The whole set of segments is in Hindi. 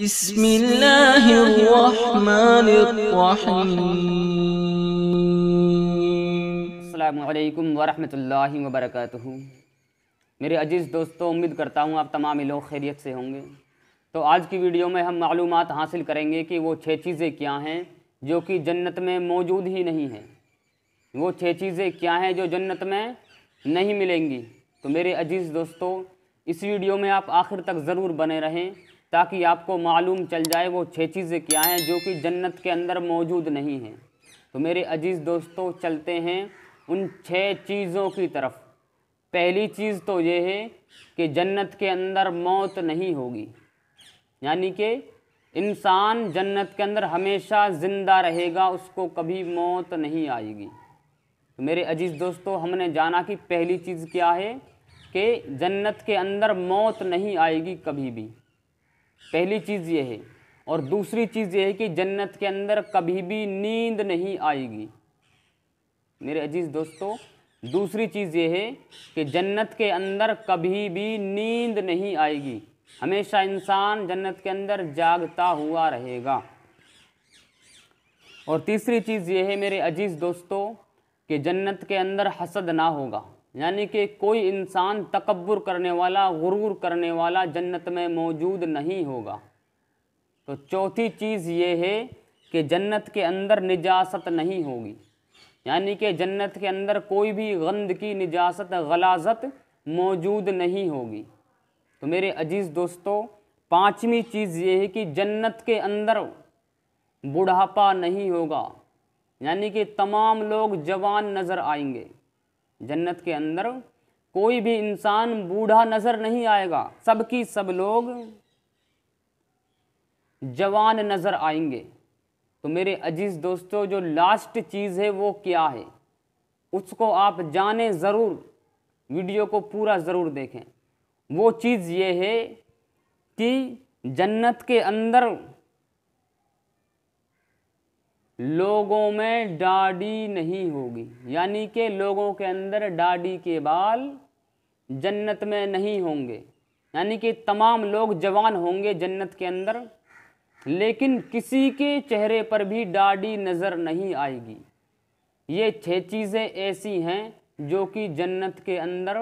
بسم الله الرحمن عليكم ورحمة الله وبركاته मेरे अजीज़ दोस्तों उम्मीद करता हूँ आप तमाम लोग खैरियत से होंगे तो आज की वीडियो में हम मालूम हासिल करेंगे कि वो छः चीज़ें क्या हैं जो कि जन्नत में मौजूद ही नहीं हैं वो छः चीज़ें क्या हैं जो जन्नत में नहीं मिलेंगी तो मेरे अजीज़ दोस्तों इस वीडियो में आप आखिर तक ज़रूर बने रहें ताकि आपको मालूम चल जाए वो छः चीज़ें क्या हैं जो कि जन्नत के अंदर मौजूद नहीं हैं तो मेरे अजीज़ दोस्तों चलते हैं उन छः चीज़ों की तरफ पहली चीज़ तो ये है कि जन्नत के अंदर मौत नहीं होगी यानी कि इंसान जन्नत के अंदर हमेशा ज़िंदा रहेगा उसको कभी मौत नहीं आएगी तो मेरे अजीज़ दोस्तों हमने जाना कि पहली चीज़ क्या है कि जन्नत के अंदर मौत नहीं आएगी कभी भी पहली चीज़ ये है और दूसरी चीज़ ये है कि जन्नत के अंदर कभी भी नींद नहीं आएगी मेरे अजीज़ दोस्तों दूसरी चीज़ ये है कि जन्नत के अंदर कभी भी नींद नहीं आएगी हमेशा इंसान जन्नत के अंदर जागता हुआ रहेगा और तीसरी चीज़ ये है मेरे अजीज़ दोस्तों कि जन्नत के अंदर हसद ना होगा यानी कि कोई इंसान तकबर करने वाला गुरूर करने वाला जन्नत में मौजूद नहीं होगा तो चौथी चीज़ ये है कि जन्नत के अंदर निजासत नहीं होगी यानी कि जन्नत के अंदर कोई भी गंद की निजासत गलाजत मौजूद नहीं होगी तो मेरे अजीज़ दोस्तों पाँचवीं चीज़ ये है कि जन्नत के अंदर बुढ़ापा नहीं होगा यानी कि तमाम लोग जवान नज़र आएंगे जन्नत के अंदर कोई भी इंसान बूढ़ा नज़र नहीं आएगा सबकी सब लोग जवान नज़र आएंगे तो मेरे अजीज़ दोस्तों जो लास्ट चीज़ है वो क्या है उसको आप जाने ज़रूर वीडियो को पूरा ज़रूर देखें वो चीज़ ये है कि जन्नत के अंदर लोगों में डाडी नहीं होगी यानी कि लोगों के अंदर डाडी के बाल जन्नत में नहीं होंगे यानी कि तमाम लोग जवान होंगे जन्नत के अंदर लेकिन किसी के चेहरे पर भी डाडी नज़र नहीं आएगी ये छह चीज़ें ऐसी हैं जो कि जन्नत के अंदर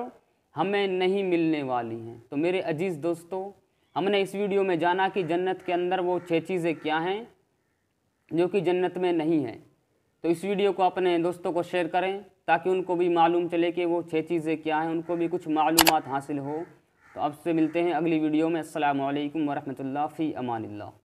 हमें नहीं मिलने वाली हैं तो मेरे अजीज़ दोस्तों हमने इस वीडियो में जाना कि जन्नत के अंदर वो छह चीज़ें क्या हैं जो कि जन्नत में नहीं है तो इस वीडियो को अपने दोस्तों को शेयर करें ताकि उनको भी मालूम चले कि वो छः चीज़ें क्या हैं उनको भी कुछ मालूम हासिल हो तो आपसे मिलते हैं अगली वीडियो में असल वरहमल फ़ी अमान